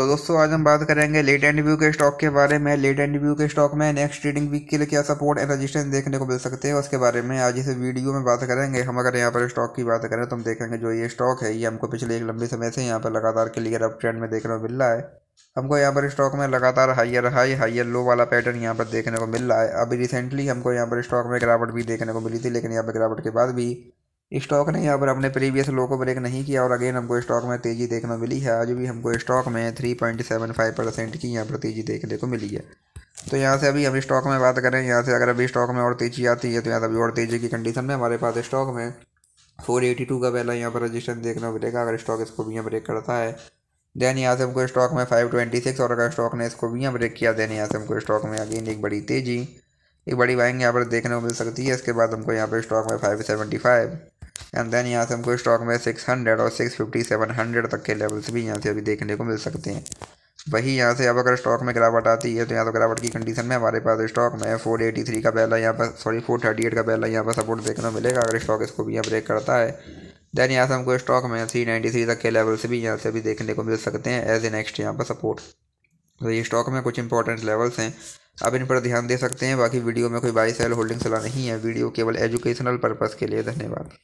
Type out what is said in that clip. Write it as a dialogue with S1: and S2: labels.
S1: तो दोस्तों आज हम बात करेंगे लेट एंड व्यू के स्टॉक के बारे में लेट एंड व्यू के स्टॉक में नेक्स्ट ट्रेडिंग वीक के लिए क्या सपोर्ट एंड रजिस्टेंस देखने को मिल सकते हैं उसके बारे में आज इसे वीडियो में बात करेंगे हम अगर यहाँ पर स्टॉक की बात करें तो हम देखेंगे जो ये स्टॉक है ये हमको पिछले एक लंबे समय से यहाँ पर लगातार क्लियर अप ट्रेंड में देखने को मिल रहा है हमको यहाँ पर स्टॉक में लगातार हाइयर हाई हाइयर लो वाला पैटर्न यहाँ पर देखने को मिल रहा है अभी रिसेंटली हमको यहाँ पर स्टॉक में गिरावट भी देखने को मिली थी लेकिन यहाँ पर गिरावट के बाद भी स्टॉक ने यहाँ पर अपने प्रीवियस लो को ब्रेक नहीं किया और अगेन हमको स्टॉक में तेज़ी देखने को मिली है आज भी हमको स्टॉक में three point seven five percent की यहाँ पर तेज़ी देखने को मिली है तो यहाँ से अभी हम स्टॉक में बात करें यहाँ से अगर अभी स्टॉक में और तेज़ी आती है तो यहाँ से अभी और तेज़ी की कंडीशन में हमारे पास स्टॉक में फोर एटी टू का पहला यहाँ पर देखने को मिलेगा अगर स्टॉक इसको भी यहाँ ब्रेक करता है देन यहाँ से हमको स्टॉक में फाइव ट्वेंटी सिक्स और अगर स्टॉक ने इसको भी यहाँ ब्रेक किया देन यहाँ से हमको स्टॉक में अगेन एक बड़ी तेज़ी एक बड़ी बाइंग यहाँ पर देखने को मिल सकती है इसके बाद हमको यहाँ पर स्टॉक में five seventy five and then यहाँ से हमको स्टॉक में सिक्स हंड्रेड और सिक्स फिफ्टी सेवन हंड्रेड तक के लेवल्स भी यहाँ से अभी देखने को मिल सकते हैं वही यहाँ से अब अगर स्टॉक में गिरावट आती है तो यहाँ तो गिरावट की कंडीशन में हमारे पास स्टॉक में फोर एटी थ्री का पहला यहाँ पर सॉरी फोर थर्टी एट का पहला यहाँ पर सपोर्ट देखने को मिलेगा अगर स्टॉक इसको भी यहाँ ब्रेक करता है देन यहाँ से हमको स्टॉक में थ्री नाइन्टी थ्री तक के लेवल्स भी यहाँ से अभी देखने को मिल सकते हैं एज ए नेक्स्ट यहाँ पर सपोर्ट तो ये स्टॉक में कुछ इंपॉर्टेंट लेवल्स हैं आप इन पर ध्यान दे सकते हैं बाकी वीडियो में कोई बाई सेल होल्डिंग सलाह नहीं है वीडियो केवल एजुकेशनल पर्पज़ के लिए धन्यवाद